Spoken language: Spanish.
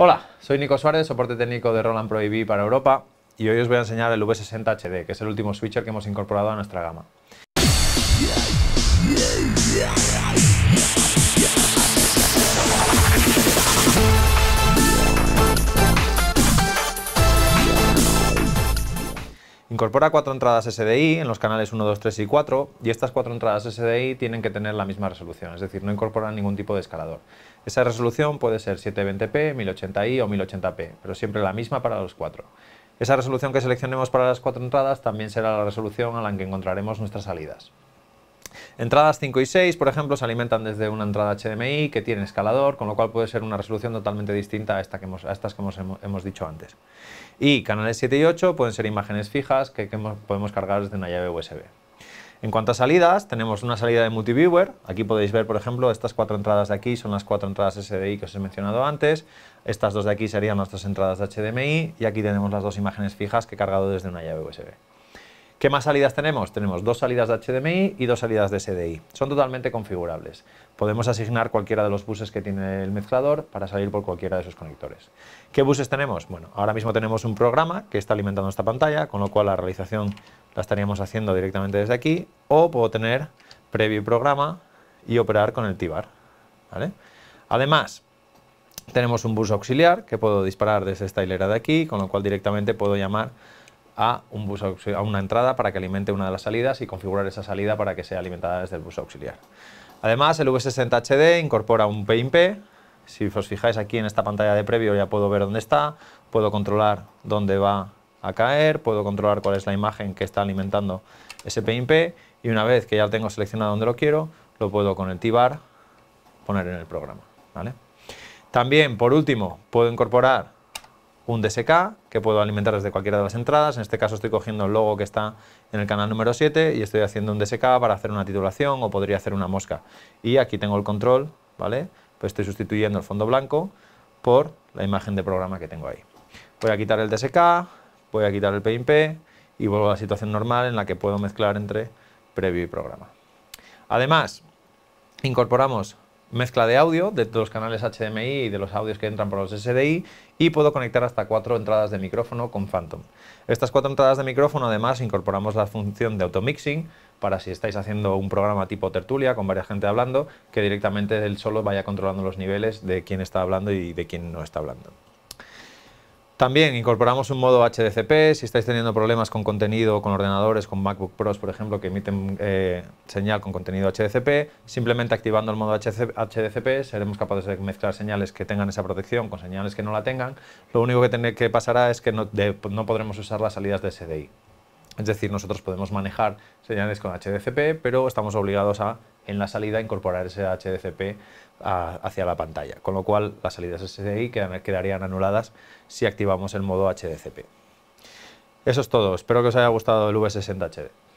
Hola, soy Nico Suárez, soporte técnico de Roland Pro para Europa y hoy os voy a enseñar el V60 HD, que es el último switcher que hemos incorporado a nuestra gama. Incorpora cuatro entradas SDI en los canales 1, 2, 3 y 4 y estas cuatro entradas SDI tienen que tener la misma resolución, es decir, no incorporan ningún tipo de escalador. Esa resolución puede ser 720p, 1080i o 1080p, pero siempre la misma para los cuatro. Esa resolución que seleccionemos para las cuatro entradas también será la resolución a la que encontraremos nuestras salidas. Entradas 5 y 6, por ejemplo, se alimentan desde una entrada HDMI que tiene escalador, con lo cual puede ser una resolución totalmente distinta a, esta que estas que hemos, dicho antes. Y canales 7 y 8 pueden ser imágenes fijas que, podemos cargar desde una llave USB. En cuanto a salidas, tenemos una salida de multiviewer. Aquí podéis ver, por ejemplo, estas cuatro entradas de aquí son las cuatro entradas SDI que os he mencionado antes. Estas dos de aquí serían nuestras entradas de HDMI. Y aquí tenemos las dos imágenes fijas que he cargado desde una llave USB. ¿Qué más salidas tenemos? Tenemos dos salidas de HDMI y dos salidas de SDI. Son totalmente configurables. Podemos asignar cualquiera de los buses que tiene el mezclador para salir por cualquiera de esos conectores. ¿Qué buses tenemos? Bueno, ahora mismo tenemos un programa que está alimentando esta pantalla, con lo cual la realización la estaríamos haciendo directamente desde aquí, o puedo tener previo programa y operar con el TIBAR. ¿vale? Además, tenemos un bus auxiliar que puedo disparar desde esta hilera de aquí, con lo cual directamente puedo llamar a, un bus a una entrada para que alimente una de las salidas y configurar esa salida para que sea alimentada desde el bus auxiliar. Además, el V60HD incorpora un PIMP. Si os fijáis aquí en esta pantalla de previo ya puedo ver dónde está, puedo controlar dónde va a caer, puedo controlar cuál es la imagen que está alimentando ese PIMP y una vez que ya lo tengo seleccionado donde lo quiero, lo puedo con el poner en el programa. También, por último, puedo incorporar un DSK que puedo alimentar desde cualquiera de las entradas. En este caso estoy cogiendo el logo que está en el canal número 7 y estoy haciendo un DSK para hacer una titulación o podría hacer una mosca. Y aquí tengo el control, ¿vale? Pues estoy sustituyendo el fondo blanco por la imagen de programa que tengo ahí. Voy a quitar el DSK, voy a quitar el PIMP y vuelvo a la situación normal en la que puedo mezclar entre previo y programa. Además, incorporamos mezcla de audio de los canales HDMI y de los audios que entran por los SDI y puedo conectar hasta cuatro entradas de micrófono con Phantom. Estas cuatro entradas de micrófono además incorporamos la función de automixing para si estáis haciendo un programa tipo tertulia con varias gente hablando, que directamente él solo vaya controlando los niveles de quién está hablando y de quién no está hablando. También incorporamos un modo HDCP, si estáis teniendo problemas con contenido, con ordenadores, con MacBook Pros, por ejemplo, que emiten eh, señal con contenido HDCP, simplemente activando el modo HDCP seremos capaces de mezclar señales que tengan esa protección con señales que no la tengan. Lo único que, que pasará es que no, no podremos usar las salidas de SDI. Es decir, nosotros podemos manejar señales con HDCP, pero estamos obligados a en la salida incorporar ese HDCP ah, hacia la pantalla, con lo cual las salidas SDI quedarían anuladas si activamos el modo HDCP. Eso es todo, espero que os haya gustado el V60HD.